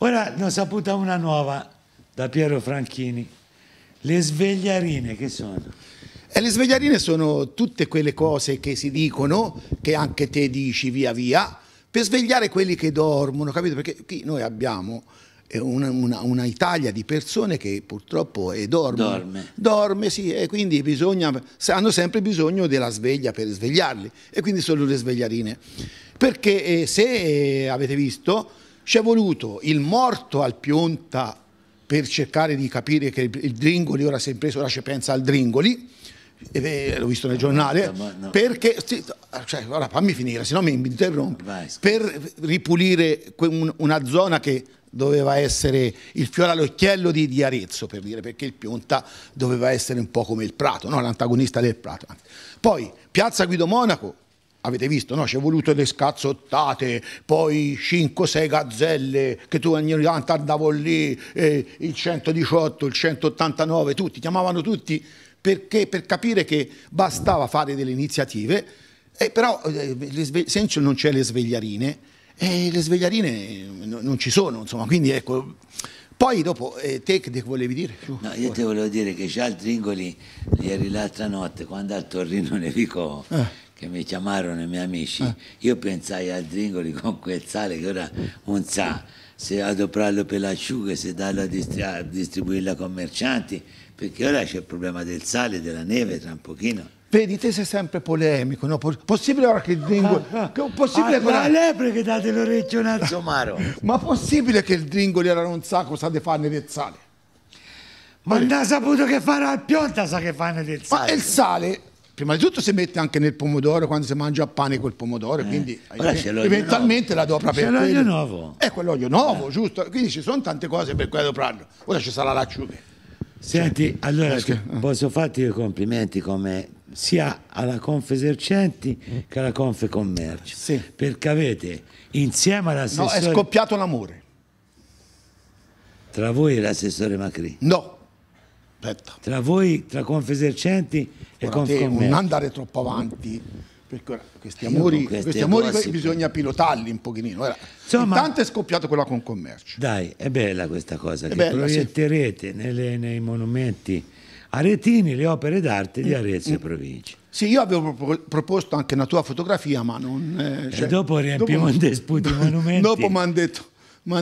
Ora ne ho saputa una nuova da Piero Franchini. Le svegliarine che sono? E eh, le svegliarine sono tutte quelle cose che si dicono, che anche te dici via via, per svegliare quelli che dormono, capito? Perché qui noi abbiamo eh, una, una, una Italia di persone che purtroppo eh, dorme. Dorme. dorme sì, e quindi bisogna, hanno sempre bisogno della sveglia per svegliarli, e quindi sono le svegliarine. Perché eh, se eh, avete visto ci è voluto il morto al Pionta per cercare di capire che il Dringoli ora si è preso, ora ci pensa al Dringoli, l'ho visto nel giornale, no, no. perché, cioè, ora fammi finire, se no mi interrompo, per ripulire una zona che doveva essere il fiore all'occhiello di, di, Arezzo, per dire, perché il Pionta doveva essere un po' come il Prato, no? l'antagonista del Prato. Poi Piazza Guido Monaco, avete visto, no? Ci è voluto le scazzottate, poi 5-6 gazzelle che tu ogni tanto andavo lì, eh, il 118, il 189, tutti, chiamavano tutti perché, per capire che bastava fare delle iniziative, eh, però eh, se non c'è le svegliarine, eh, le svegliarine non ci sono, insomma, quindi ecco... Poi dopo, eh, te che volevi dire? no, io ti volevo dire che già Charles Tringoli ieri l'altra notte, quando al Torrino Nevicò, eh. che mi chiamarono i miei amici, eh. io pensai al Tringoli con quel sale che ora non sa se adoprarlo per l'asciuga, se darlo a, distri a distribuirlo ai commercianti, perché ora c'è il problema del sale, della neve tra un pochino. Vedi, te sei sempre polemico, no? Possibile ora che il dringo... Ah, ah. Possibile ah, La lepre che date l'orecchio un azzomaro. Ma possibile che il dringoli era non sacco sa di farne del sale? Ma non ha saputo che farà il pionta sa che farne del sale. Ma il sale prima di tutto si mette anche nel pomodoro quando si mangia a pane col pomodoro, eh, quindi eh, eventualmente nuovo. la do proprio. C'è l'olio nuovo. È eh, quell'olio nuovo, eh. giusto? Quindi ci sono tante cose per cui devo prendere. Ora ci sarà l'acciuga. Senti, allora posso farti i complimenti come sia alla Confesercenti mm. che alla Confecommercio. Sì. Perché avete insieme all'assessore... No, è scoppiato l'amore. Tra voi e l'assessore Macri? No. Aspetta. Tra voi, tra Confesercenti e Confecommercio. Non andare troppo avanti. Perché questi amori, questi amori bisogna pilotarli un pochino. Ora, Insomma, intanto è scoppiato quella con commercio. Dai, è bella questa cosa, è che bella, proietterete sì. nelle, nei monumenti Aretini, le opere d'arte di mm. Arezzo e mm. provincia. Sì, io avevo proposto anche una tua fotografia, ma non... Eh, cioè, e dopo riempiamo dopo, disputa i monumenti. Dopo mi hanno detto,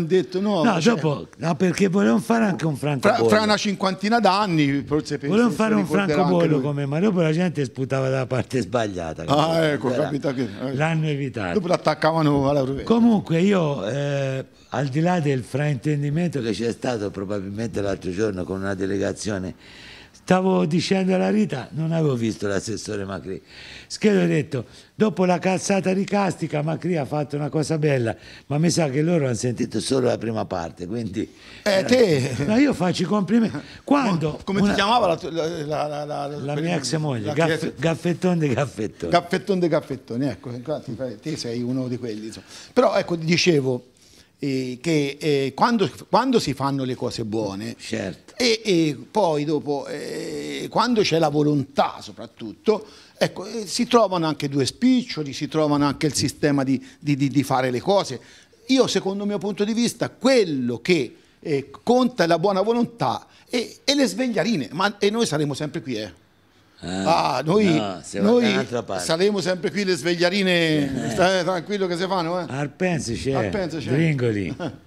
detto no... No, cioè, dopo, no, perché volevano fare anche un francobollo. Fra, fra una cinquantina d'anni, forse penso... Volevano fare un francobollo come ma dopo la gente sputava dalla parte sbagliata. Ah, ecco, capita che... Eh. L'hanno evitato. Dopo l'attaccavano alla rovescia. Comunque io, eh, al di là del fraintendimento che c'è stato probabilmente l'altro giorno con una delegazione stavo dicendo la Rita, non avevo visto l'assessore Macri. Schedo ha detto, dopo la calzata ricastica Macri ha fatto una cosa bella, ma mi sa che loro hanno sentito solo la prima parte, quindi... Eh, te! Ma io faccio i complimenti. Quando... Come una, ti chiamava la, la, la, la mia ex moglie? Gaff, gaffettone de Gaffettone. Gaffettone de Gaffettone, ecco, te sei uno di quelli. Insomma. Però ecco, dicevo eh, che eh, quando, quando, si fanno le cose buone certo. e, e, poi dopo eh, quando c'è la volontà soprattutto ecco, eh, si trovano anche due spiccioli, si trovano anche il sistema di, di, di, di fare le cose. Io secondo il mio punto di vista quello che eh, conta è la buona volontà e, e le svegliarine, ma e noi saremo sempre qui. eh. Eh? Ah, noi, no, noi saremo sempre qui le svegliarine, eh. state tranquillo che si fanno. Eh. Arpensi c'è, Arpensi c'è. Gringoli.